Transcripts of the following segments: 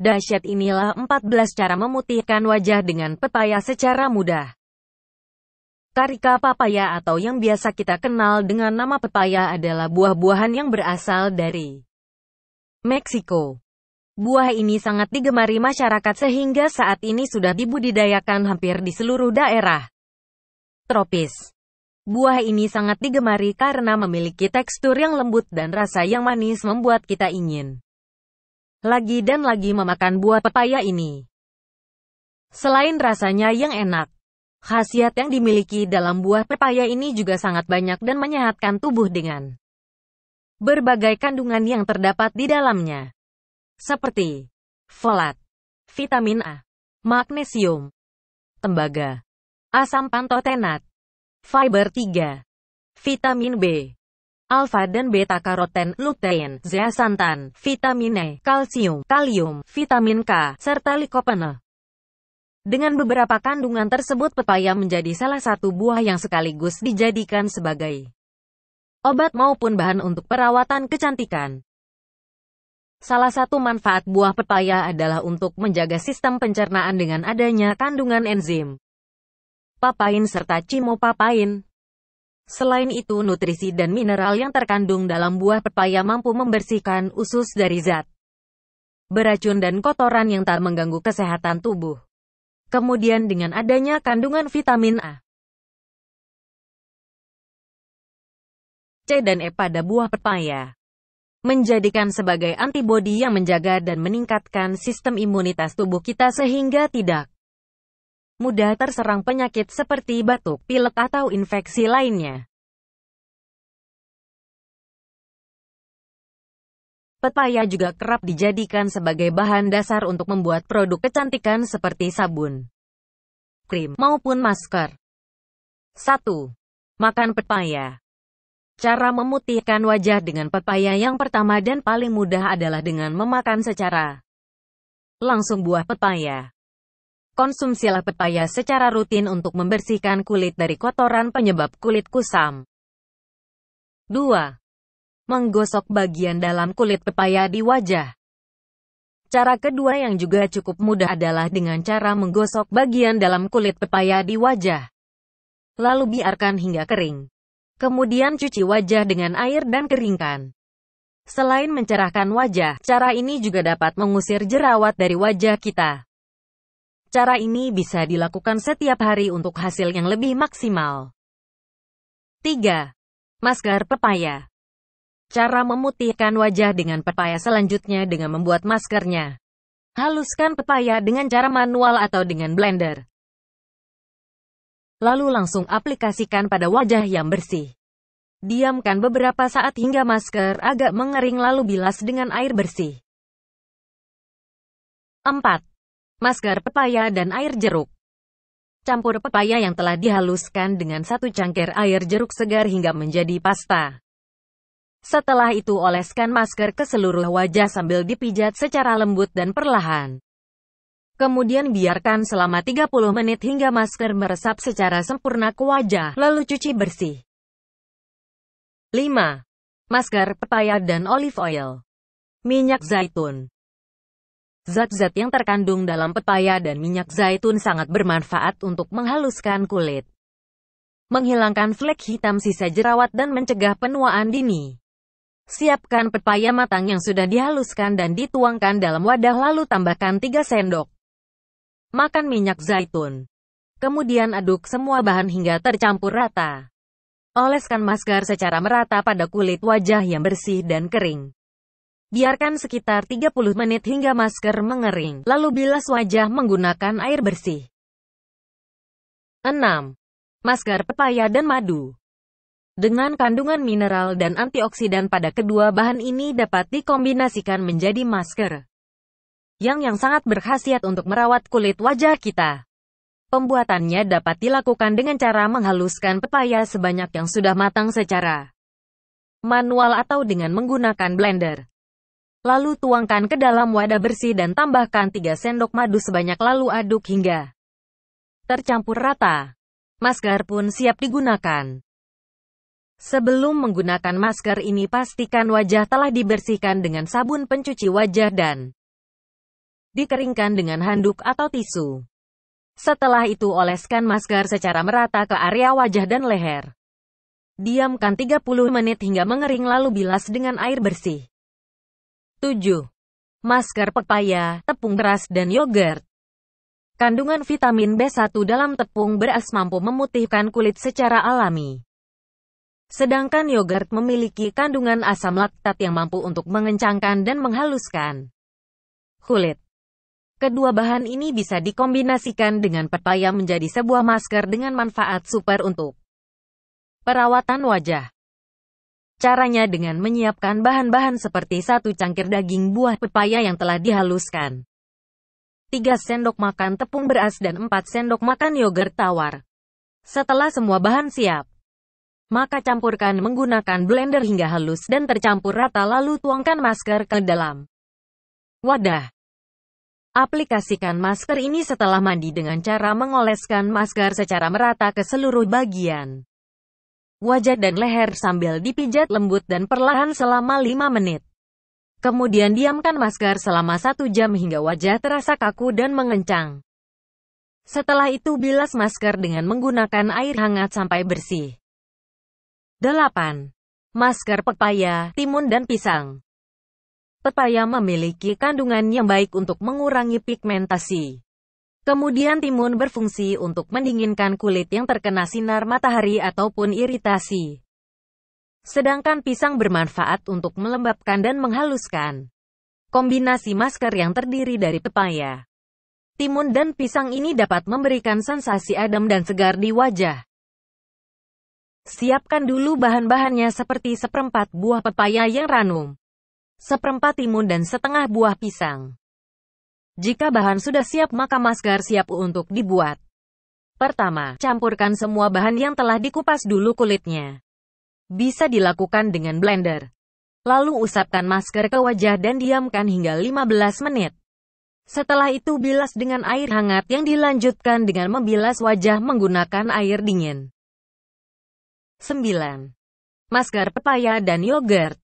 Dahsyat inilah 14 cara memutihkan wajah dengan pepaya secara mudah. Karika papaya atau yang biasa kita kenal dengan nama pepaya adalah buah-buahan yang berasal dari Meksiko. Buah ini sangat digemari masyarakat sehingga saat ini sudah dibudidayakan hampir di seluruh daerah tropis. Buah ini sangat digemari karena memiliki tekstur yang lembut dan rasa yang manis membuat kita ingin lagi dan lagi memakan buah pepaya ini. Selain rasanya yang enak, khasiat yang dimiliki dalam buah pepaya ini juga sangat banyak dan menyehatkan tubuh dengan berbagai kandungan yang terdapat di dalamnya. Seperti folat, vitamin A, magnesium, tembaga, asam pantotenat, fiber 3, vitamin B, alfa dan beta karoten, lutein, zeaxantan, vitamin E, kalsium, kalium, vitamin K, serta likopene. Dengan beberapa kandungan tersebut pepaya menjadi salah satu buah yang sekaligus dijadikan sebagai obat maupun bahan untuk perawatan kecantikan. Salah satu manfaat buah pepaya adalah untuk menjaga sistem pencernaan dengan adanya kandungan enzim papain serta cimopapain, Selain itu nutrisi dan mineral yang terkandung dalam buah pepaya mampu membersihkan usus dari zat beracun dan kotoran yang tak mengganggu kesehatan tubuh. Kemudian dengan adanya kandungan vitamin A, C dan E pada buah pepaya, menjadikan sebagai antibodi yang menjaga dan meningkatkan sistem imunitas tubuh kita sehingga tidak mudah terserang penyakit seperti batuk, pilek atau infeksi lainnya. Pepaya juga kerap dijadikan sebagai bahan dasar untuk membuat produk kecantikan seperti sabun, krim, maupun masker. 1. Makan pepaya Cara memutihkan wajah dengan pepaya yang pertama dan paling mudah adalah dengan memakan secara langsung buah pepaya. Konsumsilah pepaya secara rutin untuk membersihkan kulit dari kotoran penyebab kulit kusam. 2. Menggosok bagian dalam kulit pepaya di wajah. Cara kedua yang juga cukup mudah adalah dengan cara menggosok bagian dalam kulit pepaya di wajah. Lalu biarkan hingga kering. Kemudian cuci wajah dengan air dan keringkan. Selain mencerahkan wajah, cara ini juga dapat mengusir jerawat dari wajah kita. Cara ini bisa dilakukan setiap hari untuk hasil yang lebih maksimal. 3. Masker pepaya Cara memutihkan wajah dengan pepaya selanjutnya dengan membuat maskernya. Haluskan pepaya dengan cara manual atau dengan blender. Lalu langsung aplikasikan pada wajah yang bersih. Diamkan beberapa saat hingga masker agak mengering lalu bilas dengan air bersih. 4 masker pepaya dan air jeruk. Campur pepaya yang telah dihaluskan dengan satu cangkir air jeruk segar hingga menjadi pasta. Setelah itu oleskan masker ke seluruh wajah sambil dipijat secara lembut dan perlahan. Kemudian biarkan selama 30 menit hingga masker meresap secara sempurna ke wajah, lalu cuci bersih. 5. Masker pepaya dan olive oil. Minyak zaitun Zat-zat yang terkandung dalam pepaya dan minyak zaitun sangat bermanfaat untuk menghaluskan kulit, menghilangkan flek hitam sisa jerawat dan mencegah penuaan dini. Siapkan pepaya matang yang sudah dihaluskan dan dituangkan dalam wadah lalu tambahkan 3 sendok makan minyak zaitun. Kemudian aduk semua bahan hingga tercampur rata. Oleskan masker secara merata pada kulit wajah yang bersih dan kering. Biarkan sekitar 30 menit hingga masker mengering, lalu bilas wajah menggunakan air bersih. 6. Masker pepaya dan madu Dengan kandungan mineral dan antioksidan pada kedua bahan ini dapat dikombinasikan menjadi masker yang yang sangat berkhasiat untuk merawat kulit wajah kita. Pembuatannya dapat dilakukan dengan cara menghaluskan pepaya sebanyak yang sudah matang secara manual atau dengan menggunakan blender. Lalu tuangkan ke dalam wadah bersih dan tambahkan 3 sendok madu sebanyak lalu aduk hingga tercampur rata. Masker pun siap digunakan. Sebelum menggunakan masker ini pastikan wajah telah dibersihkan dengan sabun pencuci wajah dan dikeringkan dengan handuk atau tisu. Setelah itu oleskan masker secara merata ke area wajah dan leher. Diamkan 30 menit hingga mengering lalu bilas dengan air bersih. 7. Masker pepaya, tepung beras dan yogurt. Kandungan vitamin B1 dalam tepung beras mampu memutihkan kulit secara alami. Sedangkan yogurt memiliki kandungan asam laktat yang mampu untuk mengencangkan dan menghaluskan kulit. Kedua bahan ini bisa dikombinasikan dengan pepaya menjadi sebuah masker dengan manfaat super untuk perawatan wajah. Caranya dengan menyiapkan bahan-bahan seperti satu cangkir daging buah pepaya yang telah dihaluskan, 3 sendok makan tepung beras dan 4 sendok makan yogurt tawar. Setelah semua bahan siap, maka campurkan menggunakan blender hingga halus dan tercampur rata lalu tuangkan masker ke dalam wadah. Aplikasikan masker ini setelah mandi dengan cara mengoleskan masker secara merata ke seluruh bagian wajah dan leher sambil dipijat lembut dan perlahan selama 5 menit. Kemudian diamkan masker selama 1 jam hingga wajah terasa kaku dan mengencang. Setelah itu bilas masker dengan menggunakan air hangat sampai bersih. 8. Masker pepaya, timun dan pisang. Pepaya memiliki kandungan yang baik untuk mengurangi pigmentasi. Kemudian timun berfungsi untuk mendinginkan kulit yang terkena sinar matahari ataupun iritasi. Sedangkan pisang bermanfaat untuk melembabkan dan menghaluskan. Kombinasi masker yang terdiri dari pepaya, timun dan pisang ini dapat memberikan sensasi adem dan segar di wajah. Siapkan dulu bahan-bahannya seperti seperempat buah pepaya yang ranum, seperempat timun dan setengah buah pisang. Jika bahan sudah siap maka masker siap untuk dibuat. Pertama, campurkan semua bahan yang telah dikupas dulu kulitnya. Bisa dilakukan dengan blender. Lalu usapkan masker ke wajah dan diamkan hingga 15 menit. Setelah itu bilas dengan air hangat yang dilanjutkan dengan membilas wajah menggunakan air dingin. 9. Masker pepaya dan yogurt.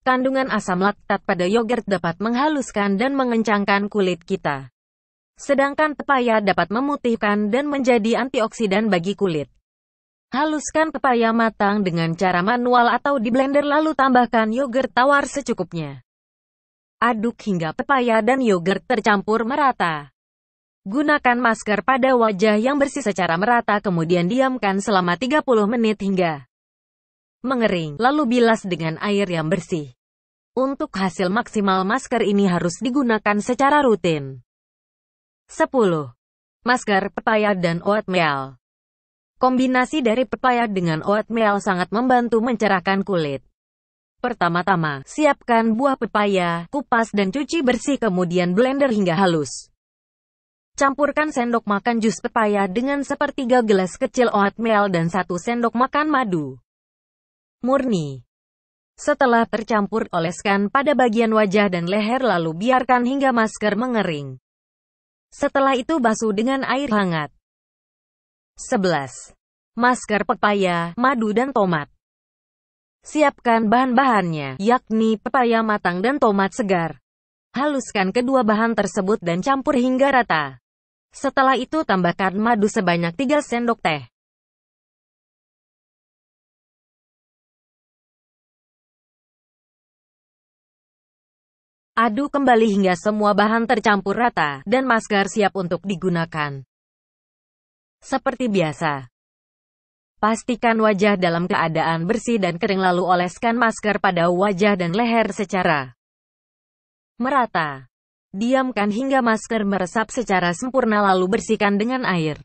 Kandungan asam laktat pada yogurt dapat menghaluskan dan mengencangkan kulit kita. Sedangkan pepaya dapat memutihkan dan menjadi antioksidan bagi kulit. Haluskan pepaya matang dengan cara manual atau di blender lalu tambahkan yogurt tawar secukupnya. Aduk hingga pepaya dan yogurt tercampur merata. Gunakan masker pada wajah yang bersih secara merata kemudian diamkan selama 30 menit hingga mengering, lalu bilas dengan air yang bersih. Untuk hasil maksimal masker ini harus digunakan secara rutin. 10. Masker pepaya dan oatmeal Kombinasi dari pepaya dengan oatmeal sangat membantu mencerahkan kulit. Pertama-tama, siapkan buah pepaya, kupas dan cuci bersih kemudian blender hingga halus. Campurkan sendok makan jus pepaya dengan sepertiga gelas kecil oatmeal dan satu sendok makan madu murni. Setelah tercampur, oleskan pada bagian wajah dan leher lalu biarkan hingga masker mengering. Setelah itu basuh dengan air hangat. 11. Masker pepaya, madu dan tomat. Siapkan bahan-bahannya, yakni pepaya matang dan tomat segar. Haluskan kedua bahan tersebut dan campur hingga rata. Setelah itu tambahkan madu sebanyak 3 sendok teh. Aduk kembali hingga semua bahan tercampur rata, dan masker siap untuk digunakan. Seperti biasa, pastikan wajah dalam keadaan bersih dan kering lalu oleskan masker pada wajah dan leher secara merata. Diamkan hingga masker meresap secara sempurna lalu bersihkan dengan air.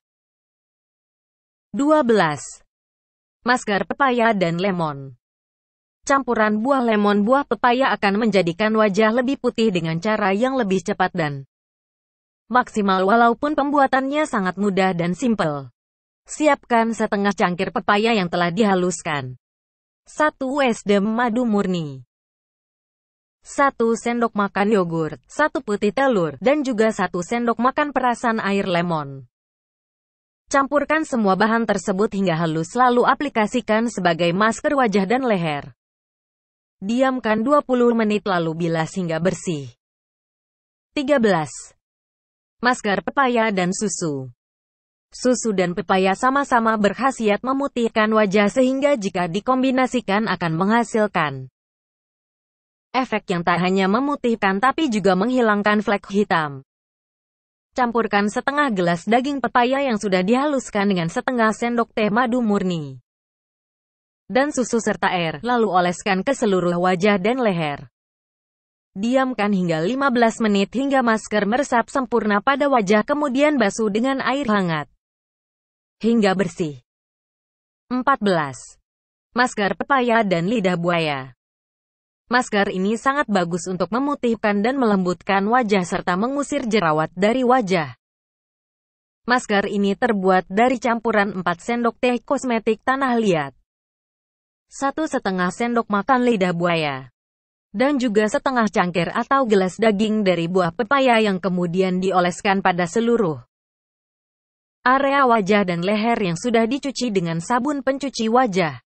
12. Masker pepaya dan lemon campuran buah lemon buah pepaya akan menjadikan wajah lebih putih dengan cara yang lebih cepat dan maksimal walaupun pembuatannya sangat mudah dan simpel. Siapkan setengah cangkir pepaya yang telah dihaluskan. 1 USD madu murni. 1 sendok makan yogurt, 1 putih telur, dan juga 1 sendok makan perasan air lemon. Campurkan semua bahan tersebut hingga halus lalu aplikasikan sebagai masker wajah dan leher. Diamkan 20 menit lalu bilas hingga bersih. 13. Masker pepaya dan susu. Susu dan pepaya sama-sama berkhasiat memutihkan wajah sehingga jika dikombinasikan akan menghasilkan efek yang tak hanya memutihkan tapi juga menghilangkan flek hitam. Campurkan setengah gelas daging pepaya yang sudah dihaluskan dengan setengah sendok teh madu murni dan susu serta air, lalu oleskan ke seluruh wajah dan leher. Diamkan hingga 15 menit hingga masker meresap sempurna pada wajah kemudian basuh dengan air hangat. Hingga bersih. 14. Masker pepaya dan lidah buaya. Masker ini sangat bagus untuk memutihkan dan melembutkan wajah serta mengusir jerawat dari wajah. Masker ini terbuat dari campuran 4 sendok teh kosmetik tanah liat satu setengah sendok makan lidah buaya, dan juga setengah cangkir atau gelas daging dari buah pepaya yang kemudian dioleskan pada seluruh area wajah dan leher yang sudah dicuci dengan sabun pencuci wajah.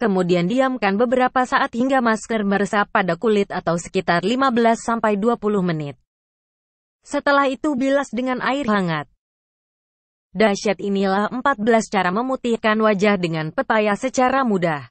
Kemudian diamkan beberapa saat hingga masker meresap pada kulit atau sekitar 15-20 menit. Setelah itu bilas dengan air hangat. Dahsyat inilah 14 cara memutihkan wajah dengan pepaya secara mudah.